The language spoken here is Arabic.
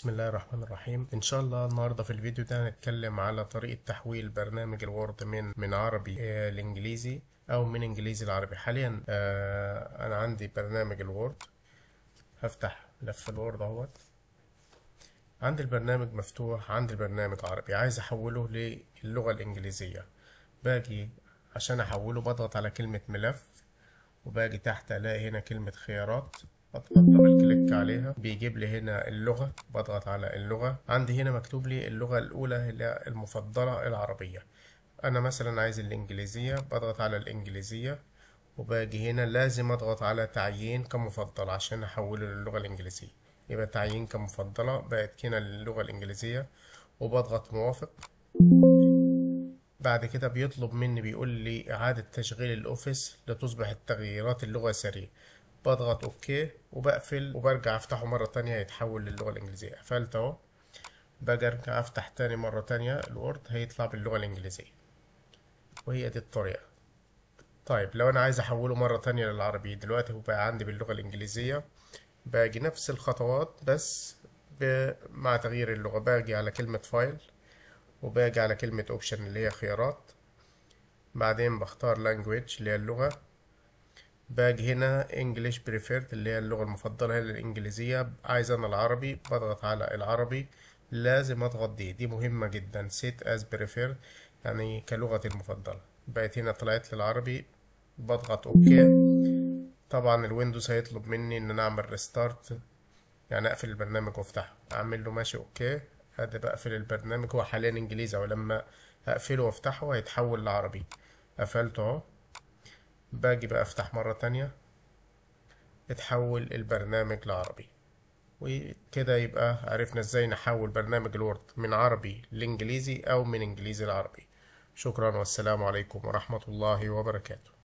بسم الله الرحمن الرحيم ان شاء الله النهارده في الفيديو ده هنتكلم على طريقه تحويل برنامج الوورد من من عربي آه، لانجليزي او من انجليزي لعربي حاليا آه، انا عندي برنامج الوورد هفتح لف الوورد اهوت عندي البرنامج مفتوح عندي البرنامج عربي عايز احوله للغه الانجليزيه باجي عشان احوله بضغط على كلمه ملف وباجي تحت الاقي هنا كلمه خيارات بضغط كليك عليها بيجيب لي هنا اللغة بضغط على اللغة عندي هنا مكتوب لي اللغة الأولى هي المفضلة العربية أنا مثلا عايز الإنجليزية بضغط على الإنجليزية وباجي هنا لازم أضغط على تعيين كمفضل عشان أحوله للغة الإنجليزية يبقى تعيين كمفضلة بقت هنا للغه الإنجليزية وبضغط موافق بعد كده بيطلب مني بيقول لي إعادة تشغيل الأوفيس لتصبح التغييرات اللغة سريعه بضغط اوكي وبقفل وبرجع افتحه مرة تانية هيتحول للغة الانجليزية قفلت اهو برجع ارجع افتح تاني مرة تانية الوورد هيطلع باللغة الانجليزية وهي دي الطريقة طيب لو انا عايز احوله مرة تانية للعربي دلوقتي هو بقى عندي باللغة الانجليزية باجي نفس الخطوات بس مع تغيير اللغة باجي على كلمة فايل وباجي على كلمة اوبشن اللي هي خيارات بعدين بختار لانجويج اللي هي اللغة باج هنا انجلش بريفيرد اللي هي اللغة المفضلة هي الانجليزية عايز انا العربي بضغط على العربي لازم اضغط دي دي مهمة جدا سيت از بريفيرد يعني كلغتي المفضلة بقت هنا طلعت للعربي بضغط اوكي طبعا الويندوز هيطلب مني ان انا اعمل ريستارت يعني اقفل البرنامج وافتحه اعمل له ماشي اوكي هذا بقفل البرنامج هو حاليا انجليزي ولما اقفله وافتحه هيتحول لعربي قفلته اهو باجي بقى افتح مرة تانية اتحول البرنامج لعربي وكده يبقى عرفنا ازاي نحول برنامج الوورد من عربي لانجليزي او من انجليزي لعربي شكرا والسلام عليكم ورحمة الله وبركاته